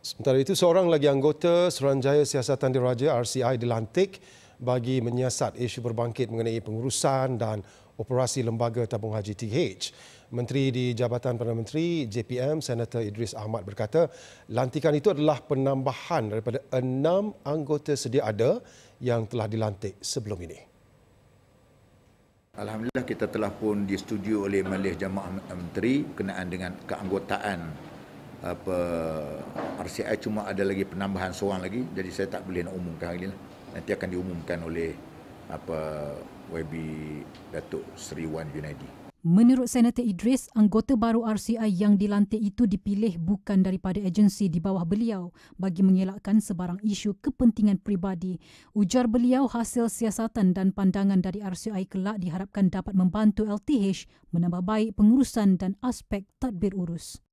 Sementara itu, seorang lagi anggota Seranjaya Siasatan Diraja RCI dilantik bagi menyiasat isu berbangkit mengenai pengurusan dan operasi Lembaga Tabung Haji TH. Menteri di Jabatan Perdana Menteri JPM, Senator Idris Ahmad berkata, lantikan itu adalah penambahan daripada enam anggota sedia ada yang telah dilantik sebelum ini. Alhamdulillah kita telah pun di studio oleh Malih Jamaah Menteri kenaan dengan keanggotaan apa RCI cuma ada lagi penambahan seorang lagi jadi saya tak boleh nak umumkan hari ini lah. nanti akan diumumkan oleh apa YB Datuk Seri Wan Junaidi. Menurut Senator Idris, anggota baru RCI yang dilantik itu dipilih bukan daripada agensi di bawah beliau bagi mengelakkan sebarang isu kepentingan peribadi. Ujar beliau hasil siasatan dan pandangan dari RCI kelak diharapkan dapat membantu LTH menambah baik pengurusan dan aspek tadbir urus.